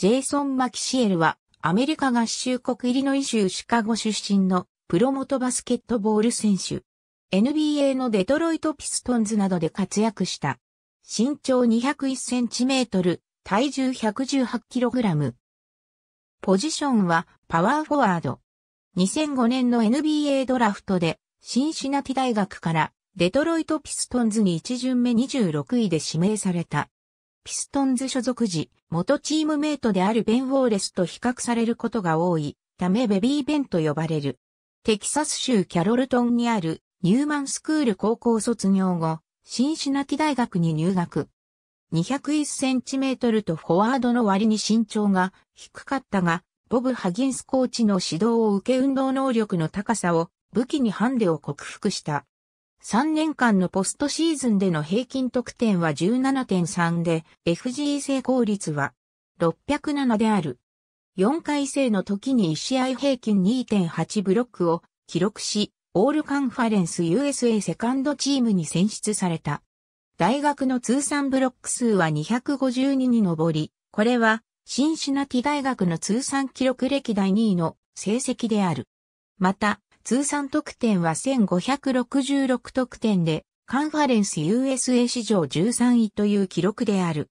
ジェイソン・マキシエルは、アメリカ合衆国イリノイ州シカゴ出身のプロ元バスケットボール選手。NBA のデトロイト・ピストンズなどで活躍した。身長201センチメートル、体重118キログラム。ポジションはパワーフォワード。2005年の NBA ドラフトでシンシナティ大学からデトロイト・ピストンズに一巡目26位で指名された。ピストンズ所属時、元チームメイトであるベン・ウォーレスと比較されることが多いためベビーベンと呼ばれる。テキサス州キャロルトンにあるニューマンスクール高校卒業後、シンシナティ大学に入学。201センチメートルとフォワードの割に身長が低かったが、ボブ・ハギンスコーチの指導を受け運動能力の高さを武器にハンデを克服した。3年間のポストシーズンでの平均得点は17.3で、FG 成功率は607である。4回生の時に1試合平均2.8ブロックを記録し、オールカンファレンス USA セカンドチームに選出された。大学の通算ブロック数は252に上り、これはシンシナティ大学の通算記録歴代2位の成績である。また、通算得点は1566得点で、カンファレンス USA 史上13位という記録である。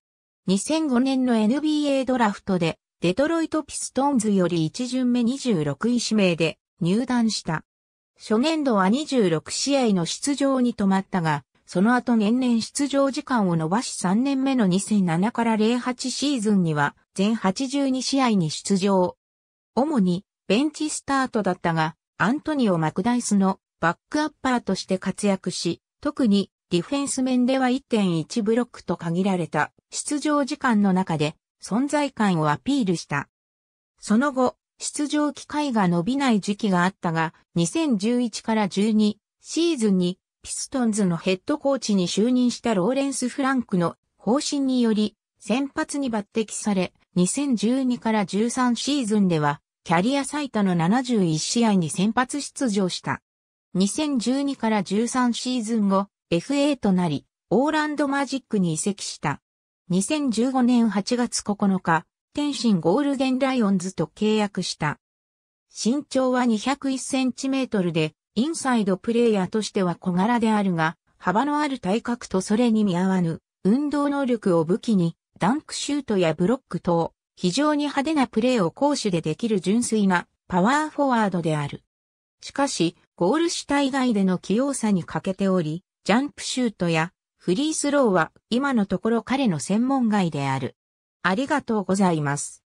2005年の NBA ドラフトで、デトロイトピストンズより1巡目26位指名で入団した。初年度は26試合の出場に止まったが、その後年々出場時間を伸ばし3年目の2007から08シーズンには全82試合に出場。主にベンチスタートだったが、アントニオ・マクダイスのバックアッパーとして活躍し、特にディフェンス面では1.1ブロックと限られた出場時間の中で存在感をアピールした。その後、出場機会が伸びない時期があったが、2011から12シーズンにピストンズのヘッドコーチに就任したローレンス・フランクの方針により先発に抜擢され、2012から13シーズンではキャリア最多の71試合に先発出場した。2012から13シーズン後、FA となり、オーランドマジックに移籍した。2015年8月9日、天津ゴールデンライオンズと契約した。身長は201センチメートルで、インサイドプレイヤーとしては小柄であるが、幅のある体格とそれに見合わぬ、運動能力を武器に、ダンクシュートやブロック等、非常に派手なプレーを攻守でできる純粋なパワーフォワードである。しかし、ゴール主以外での器用さに欠けており、ジャンプシュートやフリースローは今のところ彼の専門外である。ありがとうございます。